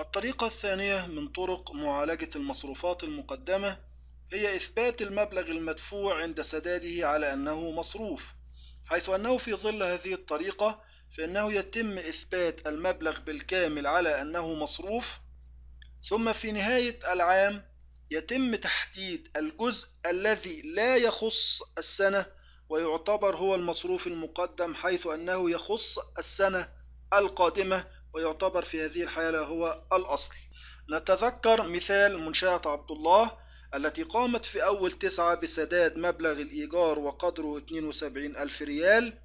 الطريقة الثانية من طرق معالجة المصروفات المقدمة هي إثبات المبلغ المدفوع عند سداده على أنه مصروف حيث أنه في ظل هذه الطريقة فإنه يتم إثبات المبلغ بالكامل على أنه مصروف ثم في نهاية العام يتم تحديد الجزء الذي لا يخص السنة ويعتبر هو المصروف المقدم حيث أنه يخص السنة القادمة ويعتبر في هذه الحالة هو الأصل نتذكر مثال منشأة عبد الله التي قامت في أول تسعة بسداد مبلغ الإيجار وقدره 72 ألف ريال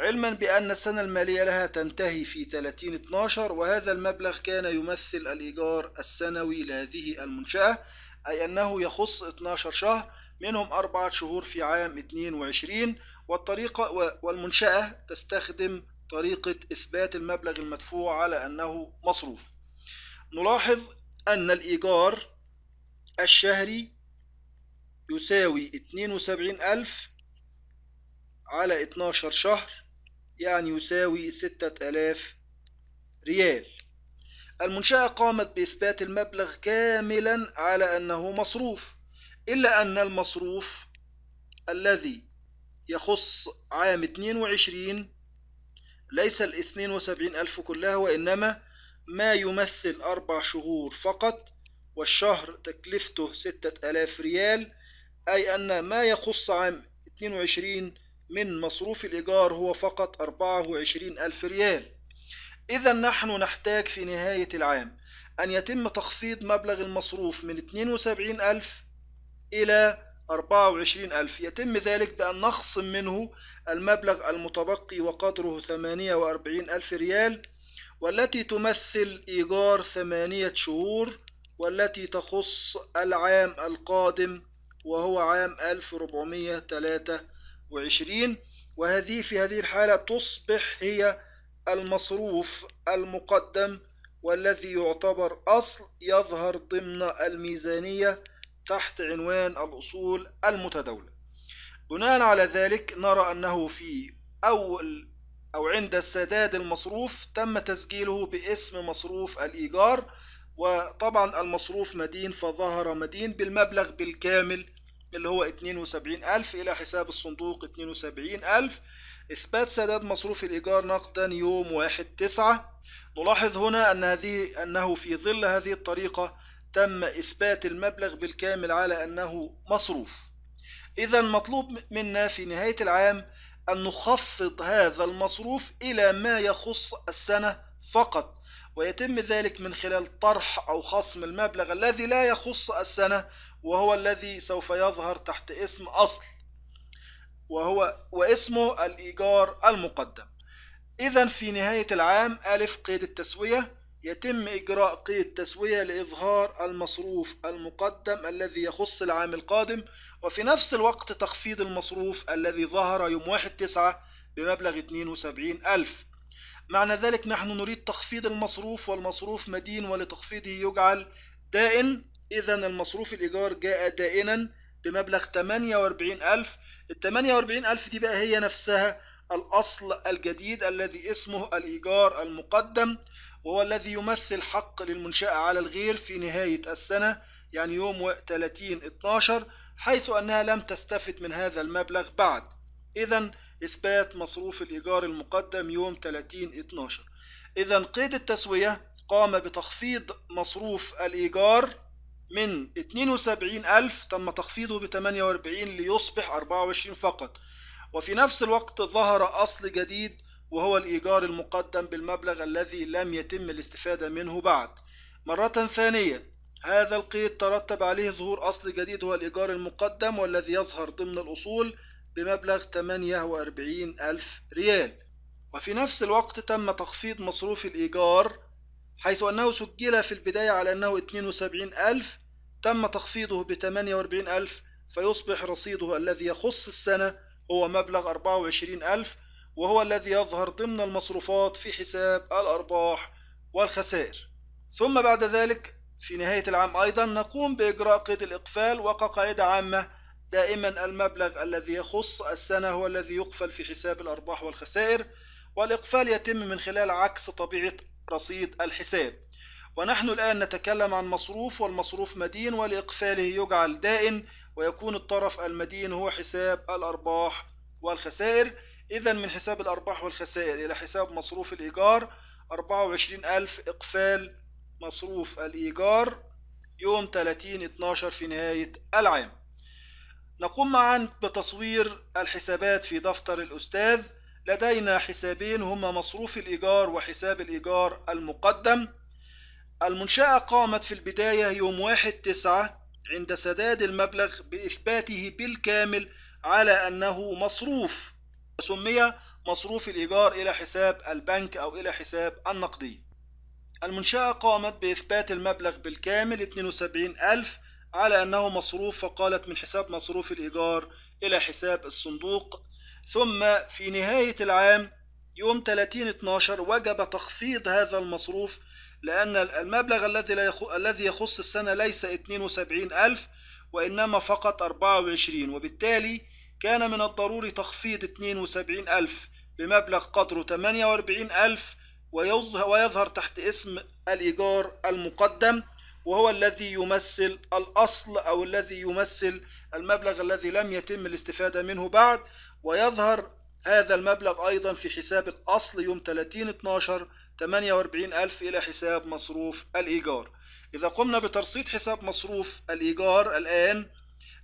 علما بأن السنة المالية لها تنتهي في 30 12 وهذا المبلغ كان يمثل الإيجار السنوي لهذه المنشأة أي أنه يخص 12 شهر منهم أربعة شهور في عام 22 والطريقة والمنشأة تستخدم طريقة إثبات المبلغ المدفوع على أنه مصروف نلاحظ أن الإيجار الشهري يساوي 72000 على 12 شهر يعني يساوي 6000 ريال المنشأة قامت بإثبات المبلغ كاملا على أنه مصروف إلا أن المصروف الذي يخص عام 22 ليس الاثنين وسبعين ألف كلها وإنما ما يمثل أربع شهور فقط والشهر تكلفته ستة ألاف ريال أي أن ما يخص عام 22 من مصروف الإيجار هو فقط أربعة وعشرين ألف ريال إذا نحن نحتاج في نهاية العام أن يتم تخفيض مبلغ المصروف من 72 ألف إلى 24 ألف يتم ذلك بأن نخصم منه المبلغ المتبقي وقدره 48 ألف ريال والتي تمثل إيجار ثمانية شهور والتي تخص العام القادم وهو عام 1423 وهذه في هذه الحالة تصبح هي المصروف المقدم والذي يعتبر أصل يظهر ضمن الميزانية تحت عنوان الأصول المتداولة بناء على ذلك نرى أنه في أول أو عند السداد المصروف تم تسجيله باسم مصروف الإيجار وطبعا المصروف مدين فظهر مدين بالمبلغ بالكامل اللي هو 72 ألف إلى حساب الصندوق 72 ألف إثبات سداد مصروف الإيجار نقدا يوم 1/9 نلاحظ هنا أن هذه أنه في ظل هذه الطريقة تم إثبات المبلغ بالكامل على أنه مصروف إذا مطلوب منا في نهاية العام أن نخفض هذا المصروف إلى ما يخص السنة فقط ويتم ذلك من خلال طرح أو خصم المبلغ الذي لا يخص السنة وهو الذي سوف يظهر تحت اسم أصل وهو واسمه الإيجار المقدم إذا في نهاية العام ألف قيد التسوية يتم إجراء قيد تسوية لإظهار المصروف المقدم الذي يخص العام القادم وفي نفس الوقت تخفيض المصروف الذي ظهر يوم 1 تسعة بمبلغ 72 ألف معنى ذلك نحن نريد تخفيض المصروف والمصروف مدين ولتخفيضه يجعل دائن إذا المصروف الإيجار جاء دائنا بمبلغ 48 ألف ال 48 ألف دي بقى هي نفسها الأصل الجديد الذي اسمه الإيجار المقدم وهو الذي يمثل حق للمنشأة على الغير في نهاية السنة يعني يوم 30 12 حيث أنها لم تستفد من هذا المبلغ بعد إذا إثبات مصروف الإيجار المقدم يوم 30 12 إذا قيد التسوية قام بتخفيض مصروف الإيجار من 72 ألف تم تخفيضه ب 48 ليصبح 24 فقط وفي نفس الوقت ظهر أصل جديد وهو الإيجار المقدم بالمبلغ الذي لم يتم الاستفادة منه بعد مرة ثانية هذا القيد ترتب عليه ظهور أصل جديد هو الإيجار المقدم والذي يظهر ضمن الأصول بمبلغ 48 ألف ريال وفي نفس الوقت تم تخفيض مصروف الإيجار حيث أنه سجل في البداية على أنه 72 ألف تم تخفيضه ب 48 ألف فيصبح رصيده الذي يخص السنة هو مبلغ 24000 وهو الذي يظهر ضمن المصروفات في حساب الأرباح والخسائر ثم بعد ذلك في نهاية العام أيضا نقوم بإجراء قيد الإقفال وكقاعدة عامة دائما المبلغ الذي يخص السنة هو الذي يقفل في حساب الأرباح والخسائر والإقفال يتم من خلال عكس طبيعة رصيد الحساب ونحن الآن نتكلم عن مصروف والمصروف مدين ولإقفاله يجعل دائن ويكون الطرف المدين هو حساب الأرباح والخسائر إذا من حساب الأرباح والخسائر إلى حساب مصروف الإيجار 24000 إقفال مصروف الإيجار يوم 30 12 في نهاية العام نقوم معا بتصوير الحسابات في دفتر الأستاذ لدينا حسابين هما مصروف الإيجار وحساب الإيجار المقدم المنشأة قامت في البداية يوم واحد تسعة عند سداد المبلغ بإثباته بالكامل على أنه مصروف سمي مصروف الإيجار إلى حساب البنك أو إلى حساب النقدي المنشأة قامت بإثبات المبلغ بالكامل 72 ألف على أنه مصروف فقالت من حساب مصروف الإيجار إلى حساب الصندوق ثم في نهاية العام يوم 30/12 وجب تخفيض هذا المصروف لأن المبلغ الذي الذي يخص السنة ليس 72000 وإنما فقط 24 وبالتالي كان من الضروري تخفيض 72000 بمبلغ قدره 48000 ويظهر تحت اسم الإيجار المقدم وهو الذي يمثل الأصل أو الذي يمثل المبلغ الذي لم يتم الاستفادة منه بعد ويظهر هذا المبلغ أيضا في حساب الأصل يوم 30 12 48 ألف إلى حساب مصروف الإيجار إذا قمنا بترصيد حساب مصروف الإيجار الآن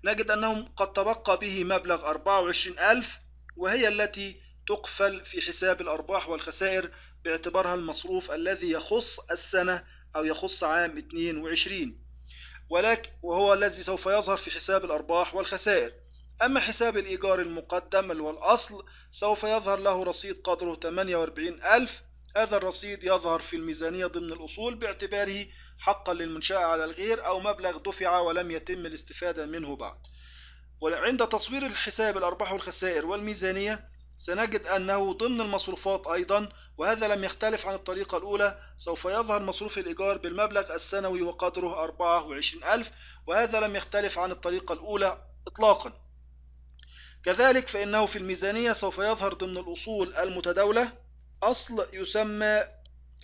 نجد أنه قد تبقى به مبلغ 24 ألف وهي التي تقفل في حساب الأرباح والخسائر باعتبارها المصروف الذي يخص السنة أو يخص عام 22 ولكن وهو الذي سوف يظهر في حساب الأرباح والخسائر أما حساب الإيجار المقدم اللي هو الأصل سوف يظهر له رصيد قدره 48 ألف هذا الرصيد يظهر في الميزانية ضمن الأصول باعتباره حقا للمنشأة على الغير أو مبلغ دفع ولم يتم الاستفادة منه بعد وعند تصوير الحساب الأرباح والخسائر والميزانية سنجد أنه ضمن المصروفات أيضا وهذا لم يختلف عن الطريقة الأولى سوف يظهر مصروف الإيجار بالمبلغ السنوي وقدره 24 ألف وهذا لم يختلف عن الطريقة الأولى إطلاقاً كذلك فإنه في الميزانية سوف يظهر ضمن الأصول المتداولة أصل يسمى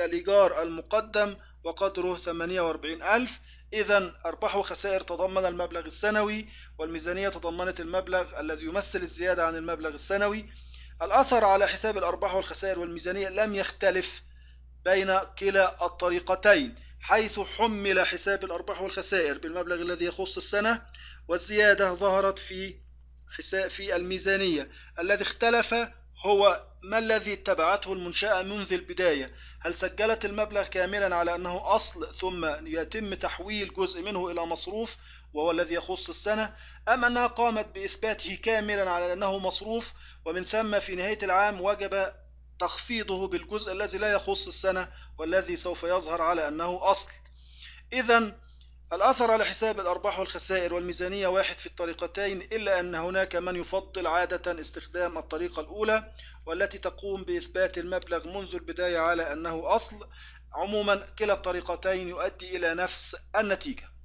الإيجار المقدم وقدره 48000 إذا أرباح وخسائر تضمن المبلغ السنوي والميزانية تضمنت المبلغ الذي يمثل الزيادة عن المبلغ السنوي الأثر على حساب الأرباح والخسائر والميزانية لم يختلف بين كلا الطريقتين حيث حمل حساب الأرباح والخسائر بالمبلغ الذي يخص السنة والزيادة ظهرت في حساب في الميزانية الذي اختلف هو ما الذي اتبعته المنشأة منذ البداية هل سجلت المبلغ كاملا على أنه أصل ثم يتم تحويل جزء منه إلى مصروف وهو الذي يخص السنة أم أنها قامت بإثباته كاملا على أنه مصروف ومن ثم في نهاية العام وجب تخفيضه بالجزء الذي لا يخص السنة والذي سوف يظهر على أنه أصل إذا الأثر على حساب الأرباح والخسائر والميزانية واحد في الطريقتين إلا أن هناك من يفضل عادة استخدام الطريقة الأولى والتي تقوم بإثبات المبلغ منذ البداية على أنه أصل عموما كلا الطريقتين يؤدي إلى نفس النتيجة